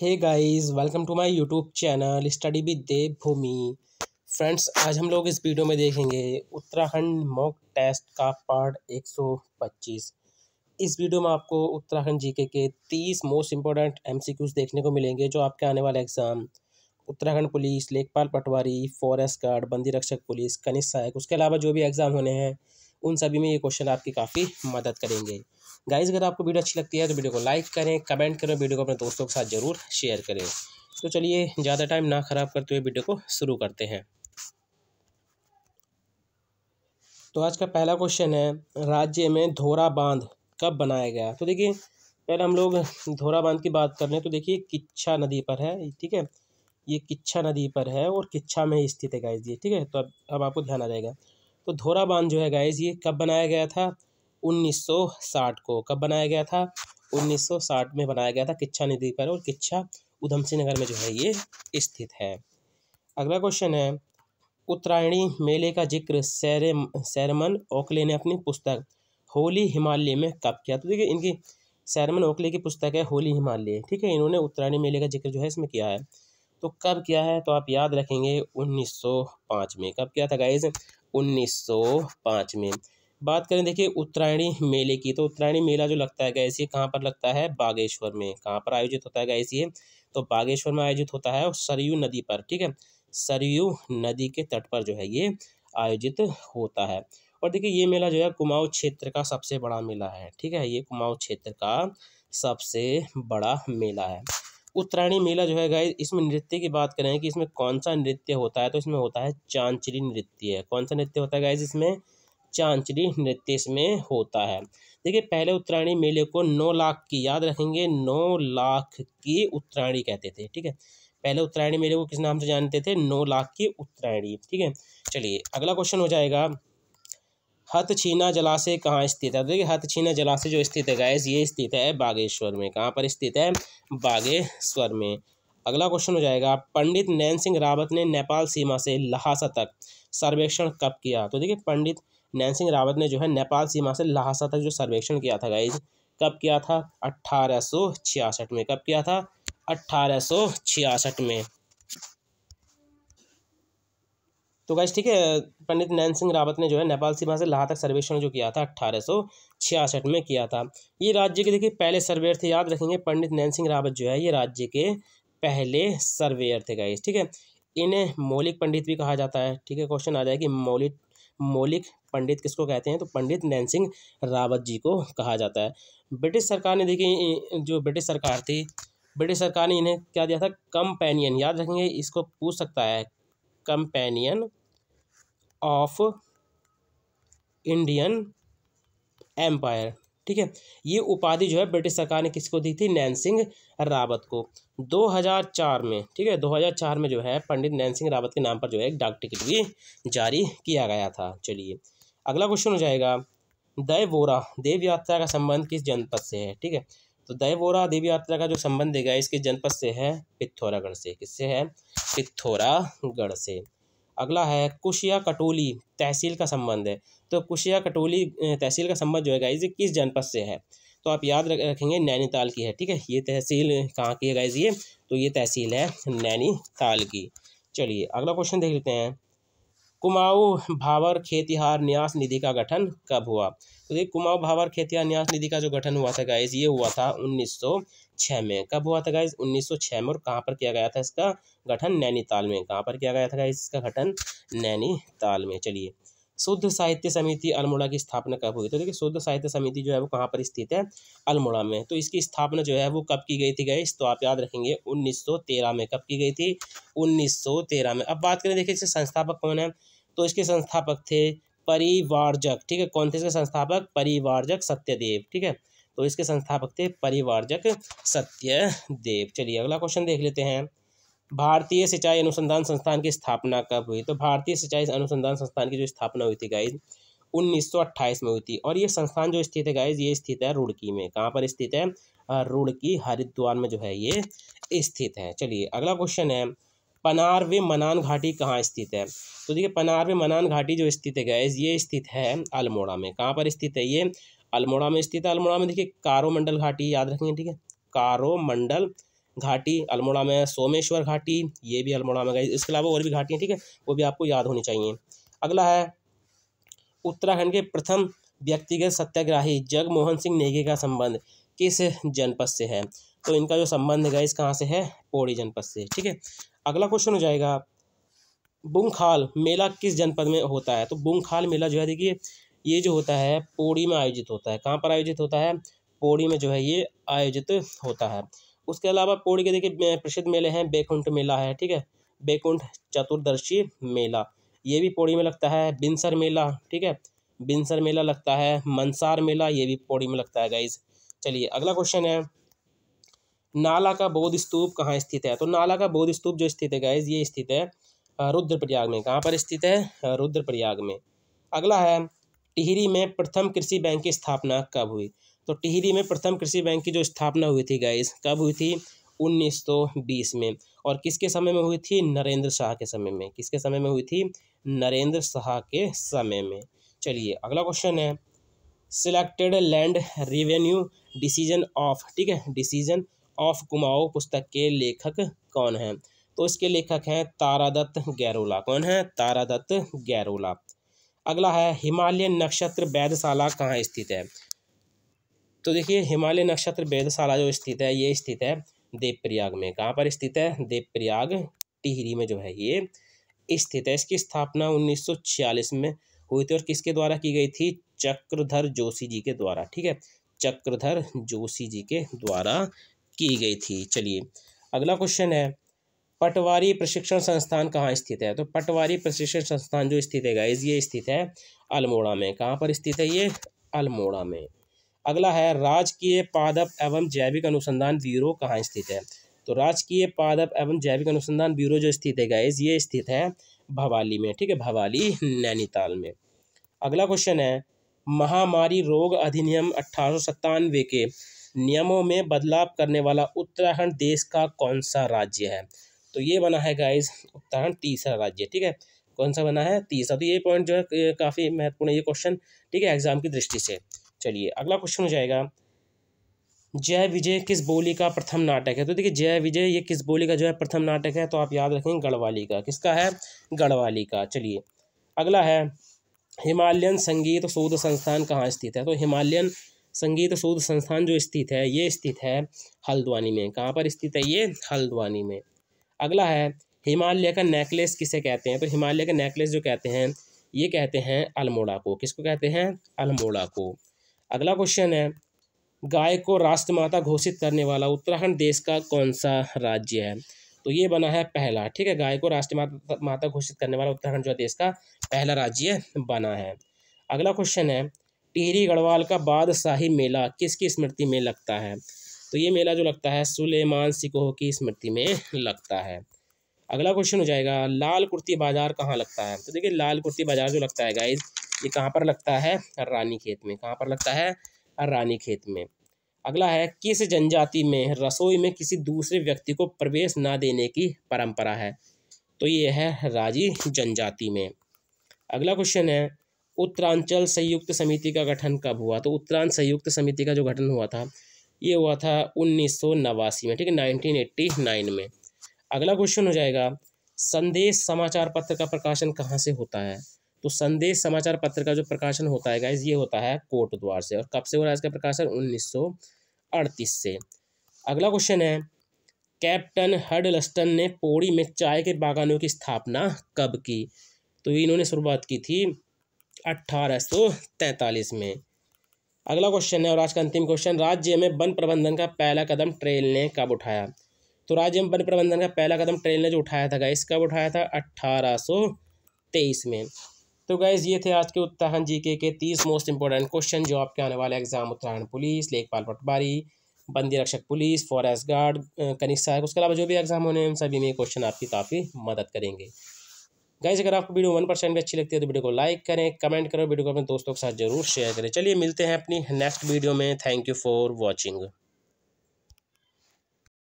hey guys welcome to my YouTube channel study with Dev Bhoomi friends आज हम लोग इस वीडियो में देखेंगे उत्तराखंड मॉक टेस्ट का पार्ट 125 इस वीडियो में आपको उत्तराखंड जीके के 30 मोस्ट इंपॉर्टेंट एमसीक्यूज देखने को मिलेंगे जो आपके आने वाले एग्ज़ाम उत्तराखंड पुलिस लेखपाल पटवारी फॉरेस्ट गार्ड बंदी रक्षक पुलिस कनिष्ठ सहायक उसके अलावा जो भी एग्ज़ाम होने हैं उन सभी में ये क्वेश्चन आपकी काफ़ी मदद करेंगे गाइज अगर आपको वीडियो अच्छी लगती है तो वीडियो को लाइक करें कमेंट करें वीडियो को अपने दोस्तों के साथ ज़रूर शेयर करें तो चलिए ज़्यादा टाइम ना ख़राब करते हुए वीडियो को शुरू करते हैं तो आज का पहला क्वेश्चन है राज्य में धोरा बांध कब बनाया गया तो देखिए पहले हम लोग धोरा बांध की बात कर रहे हैं तो देखिए किच्छा नदी पर है ठीक है ये किच्छा नदी पर है और किच्छा में स्थित है गाइस ये ठीक है तो अब अब आपको ध्यान आ जाएगा तो धोरा बांध जो है गाइज ये कब बनाया गया था 1960 को कब बनाया गया था 1960 में बनाया गया था किच्छा नदी पर और किच्छा उधम सिंह नगर में जो है ये स्थित है अगला क्वेश्चन है उत्तरायणी मेले का जिक्र सैरे सैरमन ओकले ने अपनी पुस्तक होली हिमालय में कब किया तो देखिए इनकी सैरमन ओकले की पुस्तक है होली हिमालय ठीक है इन्होंने उत्तरायणी मेले का जिक्र जो है इसमें किया है तो कब किया है तो आप याद रखेंगे 1905 में कब किया था गाइज 1905 में बात करें देखिए उत्तरायणी मेले की तो उत्तरायणी मेला जो लगता है गैस ये कहाँ पर लगता है बागेश्वर में कहाँ पर आयोजित होता है गैस ये तो बागेश्वर में आयोजित होता है और सरयू नदी पर ठीक है सरयू नदी के तट पर जो है ये आयोजित होता है और देखिए ये मेला जो है कुमाऊँ क्षेत्र का सबसे बड़ा मेला है ठीक है ये कुमाऊँ क्षेत्र का सबसे बड़ा मेला है उत्तरायणी मेला जो है गाइज इसमें नृत्य की बात करें कि इसमें कौन सा नृत्य होता है तो इसमें होता है चांचली नृत्य कौन सा नृत्य होता है गाइज इसमें चांचली नृत्य इसमें होता है देखिए पहले उत्तरायणी मेले को नौ लाख की याद रखेंगे नौ लाख की उत्तरायणी कहते थे ठीक है पहले उत्तरायणी मेले को किस नाम से जानते थे नौ लाख की उत्तरायणी ठीक है चलिए अगला क्वेश्चन हो जाएगा हथछीना जलाशय कहाँ स्थित है देखिए हथछीना जलाशय जो स्थित है गैस ये स्थित है बागेश्वर में कहाँ पर स्थित है बागेश्वर में अगला क्वेश्चन हो जाएगा पंडित नैन सिंह रावत ने नेपाल सीमा से लहासा तक सर्वेक्षण कब किया तो देखिए पंडित नैन सिंह रावत ने जो है नेपाल सीमा से लहासा तक जो सर्वेक्षण किया था गाइज कब किया था अट्ठारह में कब किया था अट्ठारह में तो गाइस ठीक है पंडित नैन सिंह रावत ने जो है नेपाल सीमा से लहा तक सर्वेक्षण जो किया था अट्ठारह में किया था ये राज्य के देखिए पहले सर्वेयर थे याद रखेंगे पंडित नैन सिंह रावत जो है ये राज्य के पहले सर्वेयर थे गाइस ठीक है इन्हें मौलिक पंडित भी कहा जाता है ठीक है क्वेश्चन आ जाए कि मौलिक मौलिक पंडित किसको कहते हैं तो पंडित नैन सिंह रावत जी को कहा जाता है ब्रिटिश सरकार ने देखिए जो ब्रिटिश सरकार थी ब्रिटिश सरकार ने इन्हें क्या दिया था कंपेनियन याद रखेंगे इसको पूछ सकता है कंपेनियन ऑफ इंडियन एम्पायर ठीक है ये उपाधि जो है ब्रिटिश सरकार ने किसको दी थी नैन सिंह रावत को 2004 में ठीक है 2004 में जो है पंडित नैन सिंह रावत के नाम पर जो है एक डाक टिकट भी जारी किया गया था चलिए अगला क्वेश्चन हो जाएगा दय वोरा देव यात्रा का संबंध किस जनपद से है ठीक है तो दैवोरा देवी यात्रा का जो संबंध है गाइस जनपद से है पिथौरागढ़ से किससे है पिथौरागढ़ से अगला है कुशिया कटोली तहसील का संबंध है तो कुशिया कटोली तहसील का संबंध जो है गाइज किस जनपद से है तो आप याद रखेंगे नैनीताल की है ठीक है ये तहसील कहाँ की है गाइज ये तो ये तहसील है नैनीताल की चलिए अगला क्वेश्चन देख लेते हैं कुमाऊ भावर खेतिहार न्यास निधि का गठन कब हुआ तो देखिए कुमाऊ भावर खेतिया न्यास निधि का जो गठन हुआ था गाइज ये हुआ था 1906 में कब हुआ था गाइज 1906 में और कहाँ पर किया गया था इसका गठन नैनीताल में कहाँ पर किया गया था गाइज इसका गठन नैनीताल में चलिए शुद्ध साहित्य समिति अल्मोड़ा की स्थापना कब हुई तो देखिए शुद्ध साहित्य समिति जो है वो कहाँ पर स्थित है अल्मोड़ा में तो इसकी स्थापना जो है वो कब की गई थी गैस तो आप याद रखेंगे 1913 में कब की गई थी 1913 में अब बात करें देखिए इसके संस्थापक कौन है तो इसके संस्थापक थे परिवारजक ठीक है कौन थे इसके संस्थापक परिवारजक सत्यदेव ठीक है तो इसके संस्थापक थे परिवारजक सत्यदेव चलिए अगला क्वेश्चन देख लेते हैं भारतीय सिंचाई अनुसंधान संस्थान की स्थापना कब हुई तो भारतीय सिंचाई अनुसंधान संस्थान की जो स्थापना हुई थी गाइज अट्ठाईस में हुई थी और ये संस्थान जो स्थित है गाइज ये स्थित है रुड़की में कहाँ पर स्थित है रुड़की हरिद्वार में जो है ये स्थित है चलिए अगला क्वेश्चन है पनार मनान घाटी कहाँ स्थित है तो देखिए पनार मनान घाटी जो स्थित है गैस ये स्थित है अल्मोड़ा में कहाँ पर स्थित है ये अल्मोड़ा में स्थित है अल्मोड़ा में देखिए कारोमंडल घाटी याद रखेंगे ठीक है कारोमंडल घाटी अल्मोड़ा में सोमेश्वर घाटी ये भी अल्मोड़ा में गई इसके अलावा और भी घाटियाँ ठीक है वो भी आपको याद होनी चाहिए अगला है उत्तराखंड के प्रथम व्यक्तिगत सत्याग्राही जगमोहन सिंह नेगी का संबंध किस जनपद से है तो इनका जो संबंध है इस कहाँ से है पौड़ी जनपद से ठीक है अगला क्वेश्चन हो जाएगा बुंगखाल मेला किस जनपद में होता है तो बुंगखाल मेला जो है देखिए ये जो होता है पौड़ी में आयोजित होता है कहाँ पर आयोजित होता है पौड़ी में जो है ये आयोजित होता है उसके अलावा पौड़ी के देखिए प्रसिद्ध मेले हैं बेकुंठ मेला है ठीक है बेकुंठ चतुर्दशी मेला ये भी पौड़ी में लगता है बिनसर मेला ठीक है बिनसर मेला लगता है मनसार मेला ये भी पौड़ी में लगता है गाइज चलिए अगला क्वेश्चन है नाला का बौद्ध स्तूप कहाँ स्थित है तो नाला का बौद्ध स्तूप जो स्थित है गाइज ये स्थित है रुद्रप्रयाग में कहाँ पर स्थित है रुद्रप्रयाग में अगला है टिहरी में प्रथम कृषि बैंक की स्थापना कब हुई तो टिहरी में प्रथम कृषि बैंक की जो स्थापना हुई थी गाइज कब हुई थी 1920 में और किसके समय में हुई थी नरेंद्र शाह के समय में किसके समय में हुई थी नरेंद्र शाह के समय में चलिए अगला क्वेश्चन है selected land revenue decision of ठीक है डिसीजन ऑफ कुमाओ पुस्तक के लेखक कौन हैं तो इसके लेखक हैं तारादत्त गैरोला कौन है तारादत्त गैरोला अगला है हिमालयन नक्षत्र वैधशाला कहाँ स्थित है तो देखिए हिमालय नक्षत्र वेदशाला जो स्थित है ये स्थित है देवप्रयाग में कहाँ पर स्थित है देवप्रयाग टिहरी में जो है ये स्थित है इसकी स्थापना 1946 में हुई थी और किसके द्वारा की गई थी चक्रधर जोशी जी के द्वारा ठीक है चक्रधर जोशी जी के द्वारा की गई थी चलिए अगला क्वेश्चन है पटवारी प्रशिक्षण संस्थान कहाँ स्थित है तो पटवारी प्रशिक्षण संस्थान जो स्थित है गाइज ये स्थित है अल्मोड़ा में कहाँ पर स्थित है ये अल्मोड़ा में अगला है राजकीय पादप एवं जैविक अनुसंधान ब्यूरो कहाँ स्थित है तो राजकीय पादप एवं जैविक अनुसंधान ब्यूरो जो स्थित है गाइज ये स्थित है भवाली में ठीक है भवाली नैनीताल में अगला क्वेश्चन है महामारी रोग अधिनियम अट्ठारह के नियमों में बदलाव करने वाला उत्तराखंड देश का कौन सा राज्य है तो ये बना है गाइज उत्तराखंड तीसरा राज्य ठीक है कौन सा बना है तीसरा तो ये पॉइंट जो है काफ़ी महत्वपूर्ण है ये क्वेश्चन ठीक है एग्जाम की दृष्टि से चलिए अगला क्वेश्चन हो जाएगा जय विजय किस बोली का प्रथम नाटक है तो देखिए जय विजय ये किस बोली का जो है प्रथम नाटक है तो आप याद रखें गढ़वाली का किसका है गढ़वाली का चलिए अगला है हिमालयन संगीत शोध संस्थान कहाँ स्थित है तो हिमालयन संगीत शोध संस्थान जो स्थित है ये स्थित है हल्द्वानी में कहाँ पर स्थित है ये हल्द्वानी में अगला है हिमालय का नेकलेस किसे कहते हैं तो हिमालय का नेकलेस जो कहते हैं ये कहते हैं अल्मोड़ा को किसको कहते हैं अल्मोड़ा को अगला क्वेश्चन है गाय को राष्ट्रमाता घोषित करने वाला उत्तराखंड देश का कौन सा राज्य है तो ये बना है पहला ठीक है गाय को राष्ट्रीय माता घोषित करने वाला उत्तराखंड जो देश का पहला राज्य बना है अगला क्वेश्चन है टिहरी गढ़वाल का बादशाही मेला किसकी स्मृति में लगता है तो ये मेला जो लगता है सुलेमान सिकोह की स्मृति में लगता है अगला क्वेश्चन हो जाएगा लाल कुर्ती बाज़ार कहाँ लगता है तो देखिए लाल कुर्ती बाज़ार जो लगता है गाइज ये कहाँ पर लगता है रानी खेत में कहाँ पर लगता है रानी खेत में अगला है किस जनजाति में रसोई में किसी दूसरे व्यक्ति को प्रवेश ना देने की परंपरा है तो ये है राजी जनजाति में अगला क्वेश्चन है उत्तरांचल संयुक्त समिति का गठन कब हुआ तो उत्तरांचल संयुक्त समिति का जो गठन हुआ था ये हुआ था उन्नीस में ठीक है नाइनटीन में अगला क्वेश्चन हो जाएगा संदेश समाचार पत्र का प्रकाशन कहाँ से होता है तो संदेश समाचार पत्र का जो प्रकाशन होता है गाइज ये होता है कोटद्वार से और कब से हो रहा है इसका प्रकाशन 1938 से अगला क्वेश्चन है कैप्टन हडलस्टन ने पौड़ी में चाय के बागानों की स्थापना कब की तो इन्होंने शुरुआत की थी 1843 में अगला क्वेश्चन है और आज का अंतिम क्वेश्चन राज्य में वन प्रबंधन का पहला कदम ट्रेल ने कब उठाया तो राज्य में वन प्रबंधन का पहला कदम ट्रेल ने जो उठाया था गाइस कब उठाया था अट्ठारह में तो गाइज ये थे आज के उत्तराखंड जीके के तीस मोस्ट इंपॉर्टेंट क्वेश्चन जो आपके आने वाले एग्जाम उत्तराखंड पुलिस लेखपाल पटवारी बंदी रक्षक पुलिस फॉरेस्ट गार्ड कनिक उसके अलावा जो भी एग्जाम होने हैं उन सभी में क्वेश्चन आपकी काफ़ी मदद करेंगे गाइज अगर आपको वीडियो वन परसेंट भी अच्छी लगती है तो वीडियो को लाइक करें कमेंट करें वीडियो को अपने दोस्तों के साथ जरूर शेयर करें चलिए मिलते हैं अपनी नेक्स्ट वीडियो में थैंक यू फॉर वॉचिंग